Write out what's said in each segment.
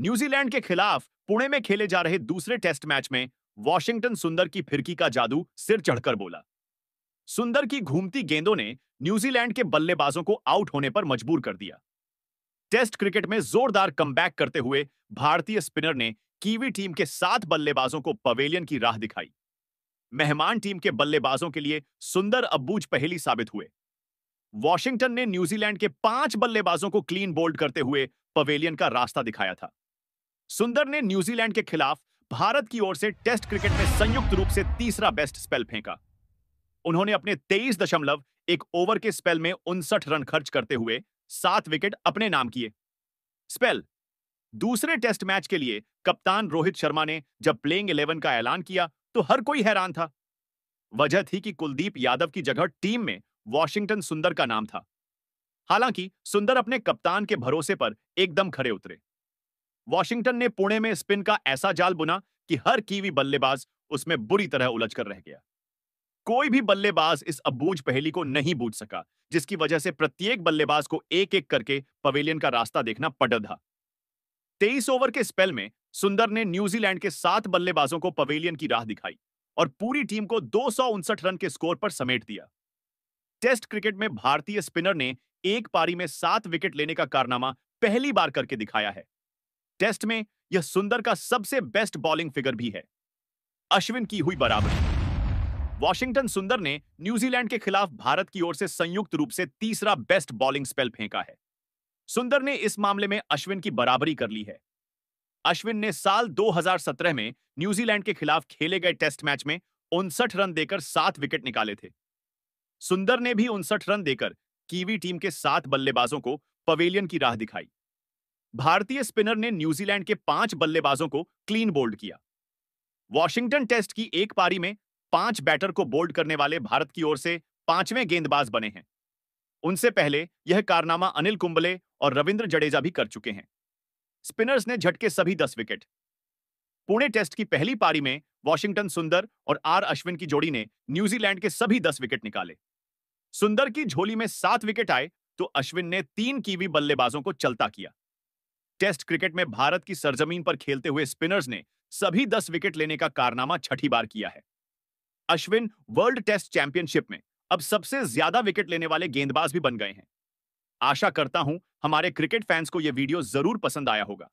New Zealand के खिलाफ पुणे में खेले जा रहे दूसरे टेस्ट मैच में वॉशिंगटन सुंदर की फिरकी का जादू सिर चढ़कर बोला सुंदर की घूमती गेंदों ने न्यूजीलैंड के बल्लेबाजों को आउट होने पर मजबूर कर दिया टेस्ट क्रिकेट में जोरदार कम करते हुए भारतीय स्पिनर ने कीवी टीम के सात बल्लेबाजों को पवेलियन की राह दिखाई मेहमान टीम के बल्लेबाजों के लिए सुंदर अब्बूज पहली साबित हुए वॉशिंगटन ने न्यूजीलैंड के पांच बल्लेबाजों को क्लीन बोल्ड करते हुए पवेलियन का रास्ता दिखाया था सुंदर ने न्यूजीलैंड के खिलाफ भारत की ओर से टेस्ट क्रिकेट में संयुक्त रूप से तीसरा बेस्ट स्पेल फेंका उन्होंने अपने तेईस दशमलव एक ओवर के स्पेल में उनसठ रन खर्च करते हुए सात विकेट अपने नाम किए स्पेल दूसरे टेस्ट मैच के लिए कप्तान रोहित शर्मा ने जब प्लेइंग इलेवन का ऐलान किया तो हर कोई हैरान था वजह थी कि कुलदीप यादव की जगह टीम में वॉशिंगटन सुंदर का नाम था हालांकि सुंदर अपने कप्तान के भरोसे पर एकदम खड़े उतरे वॉशिंगटन ने पुणे में स्पिन का ऐसा जाल बुना कि हर कीवी बल्लेबाज उसमें बुरी तरह उलझ कर रह गया कोई भी बल्लेबाज इस अबूझ पहेली को नहीं बूझ सका जिसकी वजह से प्रत्येक बल्लेबाज को एक एक करके पवेलियन का रास्ता देखना पड़ा तेईस ओवर के स्पेल में सुंदर ने न्यूजीलैंड के सात बल्लेबाजों को पवेलियन की राह दिखाई और पूरी टीम को दो रन के स्कोर पर समेट दिया टेस्ट क्रिकेट में भारतीय स्पिनर ने एक पारी में सात विकेट लेने का कारनामा पहली बार करके दिखाया है टेस्ट में यह सुंदर का सबसे बेस्ट बॉलिंग फिगर भी है अश्विन की हुई बराबरी वॉशिंगटन सुंदर ने न्यूजीलैंड के खिलाफ भारत की ओर से संयुक्त रूप से तीसरा बेस्ट बॉलिंग स्पेल फेंका है सुंदर ने इस मामले में अश्विन की बराबरी कर ली है अश्विन ने साल 2017 में न्यूजीलैंड के खिलाफ खेले गए टेस्ट मैच में उनसठ रन देकर सात विकेट निकाले थे सुंदर ने भी उनसठ रन देकर कीवी टीम के सात बल्लेबाजों को पवेलियन की राह दिखाई भारतीय स्पिनर ने न्यूजीलैंड के पांच बल्लेबाजों को क्लीन बोल्ड किया वॉशिंगटन टेस्ट की एक पारी में पांच बैटर को बोल्ड करने वाले भारत की ओर से पांचवें गेंदबाज बने हैं उनसे पहले यह कारनामा अनिल कुंबले और रविंद्र जडेजा भी कर चुके हैं स्पिनर्स ने झटके सभी दस विकेट पुणे टेस्ट की पहली पारी में वॉशिंगटन सुंदर और आर अश्विन की जोड़ी ने न्यूजीलैंड के सभी दस विकेट निकाले सुंदर की झोली में सात विकेट आए तो अश्विन ने तीन कीवी बल्लेबाजों को चलता किया टेस्ट क्रिकेट में भारत की सरजमीन पर खेलते हुए स्पिनर्स ने सभी दस विकेट लेने का कारनामा छठी बार किया है अश्विन वर्ल्ड टेस्ट चैंपियनशिप में अब सबसे ज्यादा विकेट लेने वाले गेंदबाज भी बन गए हैं आशा करता हूं हमारे क्रिकेट फैंस को यह वीडियो जरूर पसंद आया होगा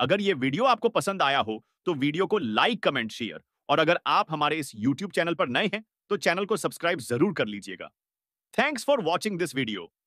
अगर ये वीडियो आपको पसंद आया हो तो वीडियो को लाइक कमेंट शेयर और अगर आप हमारे इस YouTube चैनल पर नए हैं तो चैनल को सब्सक्राइब जरूर कर लीजिएगा thanks for watching this video